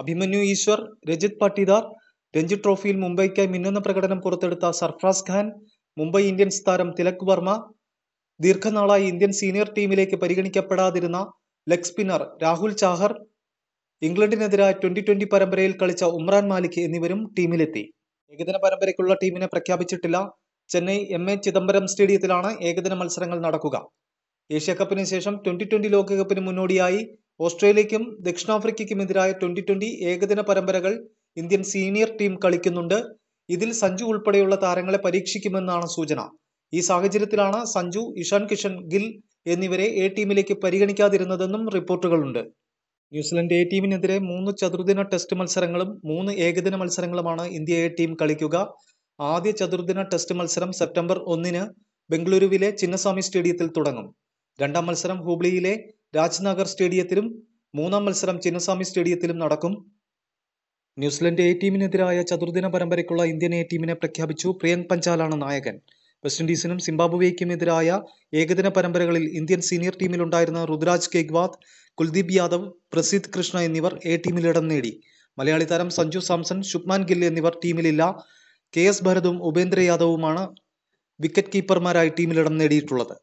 അഭിമന്യു ഈശ്വർ രജിത് പട്ടിദാർ രഞ്ജി ട്രോഫിയിൽ മുംബൈക്കായി മിന്നുന്ന പ്രകടനം പുറത്തെടുത്ത സർഫ്രാസ് ഖാൻ മുംബൈ ഇന്ത്യൻസ് താരം തിലക് വർമ്മ ദീർഘനാളായി ഇന്ത്യൻ സീനിയർ ടീമിലേക്ക് പരിഗണിക്കപ്പെടാതിരുന്ന ലെഗ് സ്പിന്നർ രാഹുൽ ചാഹർ ഇംഗ്ലണ്ടിനെതിരായ ട്വന്റി ട്വന്റി പരമ്പരയിൽ കളിച്ച ഉമ്രാൻ മാലിക് എന്നിവരും ടീമിലെത്തി ഏകദിന പരമ്പരയ്ക്കുള്ള ടീമിനെ പ്രഖ്യാപിച്ചിട്ടില്ല ചെന്നൈ എം എ ചിദംബരം സ്റ്റേഡിയത്തിലാണ് ഏകദിന മത്സരങ്ങൾ നടക്കുക ഏഷ്യാകപ്പിന് ശേഷം ട്വന്റി ട്വന്റി ലോകകപ്പിന് മുന്നോടിയായി ഓസ്ട്രേലിയയ്ക്കും ദക്ഷിണാഫ്രിക്കയ്ക്കുമെതിരായ ട്വന്റി ട്വന്റി ഏകദിന പരമ്പരകൾ ഇന്ത്യൻ സീനിയർ ടീം കളിക്കുന്നുണ്ട് ഇതിൽ സഞ്ജു ഉൾപ്പെടെയുള്ള താരങ്ങളെ പരീക്ഷിക്കുമെന്നാണ് സൂചന ഈ സാഹചര്യത്തിലാണ് സഞ്ജു ഇഷാൻ കിഷൻ ഗിൽ എന്നിവരെ എ ടീമിലേക്ക് പരിഗണിക്കാതിരുന്നതെന്നും റിപ്പോർട്ടുകളുണ്ട് ന്യൂസിലൻഡ് എ ടീമിനെതിരെ മൂന്ന് ചതുർദിന ടെസ്റ്റ് മത്സരങ്ങളും മൂന്ന് ഏകദിന മത്സരങ്ങളുമാണ് ഇന്ത്യ എ ടീം കളിക്കുക ആദ്യ ചതുർദിന ടെസ്റ്റ് മത്സരം സെപ്റ്റംബർ ഒന്നിന് ബംഗളൂരുവിലെ ചിന്നസ്വാമി സ്റ്റേഡിയത്തിൽ തുടങ്ങും രണ്ടാം മത്സരം ഹൂബ്ലിയിലെ രാജ്നഗർ സ്റ്റേഡിയത്തിലും മൂന്നാം മത്സരം ചിന്നസ്വാമി സ്റ്റേഡിയത്തിലും നടക്കും ന്യൂസിലൻഡ് എ ടീമിനെതിരായ ചതുർദിന പരമ്പരയ്ക്കുള്ള ഇന്ത്യൻ എ ടീമിനെ പ്രഖ്യാപിച്ചു പ്രിയങ്ക് പഞ്ചാലാണ് നായകൻ വെസ്റ്റ് ഇൻഡീസിനും സിംബാബ്വേക്കുമെതിരായ ഏകദിന പരമ്പരകളിൽ ഇന്ത്യൻ സീനിയർ ടീമിലുണ്ടായിരുന്ന രുദ്രാജ് കെഗ്വാദ് കുൽദീപ് യാദവ് പ്രസിദ് കൃഷ്ണ എന്നിവർ എ ടീമിൽ ഇടം നേടി മലയാളി താരം സഞ്ജു സാംസൺ ശുഭ്മാൻ ഗിൽ എന്നിവർ ടീമിലില്ല കെ എസ് ഭരതും ഉപേന്ദ്ര യാദവുമാണ് വിക്കറ്റ് കീപ്പർമാരായി ടീമിലിടം നേടിയിട്ടുള്ളത്